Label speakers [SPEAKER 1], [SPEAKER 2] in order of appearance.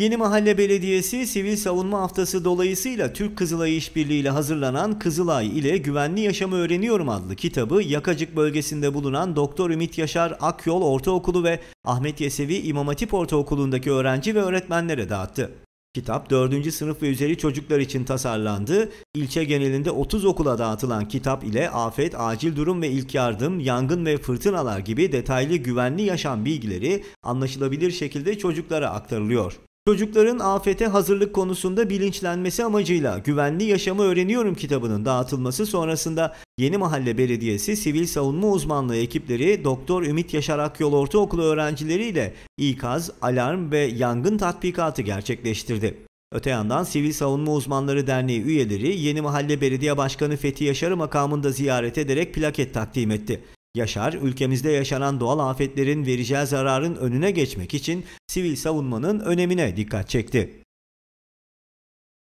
[SPEAKER 1] Yeni Mahalle Belediyesi Sivil Savunma Haftası dolayısıyla Türk Kızılay İşbirliği ile hazırlanan Kızılay ile Güvenli Yaşamı Öğreniyorum adlı kitabı Yakacık bölgesinde bulunan Doktor Ümit Yaşar Akyol Ortaokulu ve Ahmet Yesevi İmam Hatip Ortaokulu'ndaki öğrenci ve öğretmenlere dağıttı. Kitap 4. sınıf ve üzeri çocuklar için tasarlandı. İlçe genelinde 30 okula dağıtılan kitap ile afet, acil durum ve ilk yardım, yangın ve fırtınalar gibi detaylı güvenli yaşam bilgileri anlaşılabilir şekilde çocuklara aktarılıyor. Çocukların afete hazırlık konusunda bilinçlenmesi amacıyla Güvenli Yaşamı Öğreniyorum kitabının dağıtılması sonrasında Yeni Mahalle Belediyesi Sivil Savunma Uzmanlığı ekipleri Doktor Ümit Yaşar Akyol Ortaokulu öğrencileriyle ikaz, alarm ve yangın tatbikatı gerçekleştirdi. Öte yandan Sivil Savunma Uzmanları Derneği üyeleri Yeni Mahalle Belediye Başkanı Fethi Yaşar'ı makamında ziyaret ederek plaket takdim etti. Yaşar, ülkemizde yaşanan doğal afetlerin vereceği zararın önüne geçmek için sivil savunmanın önemine dikkat çekti.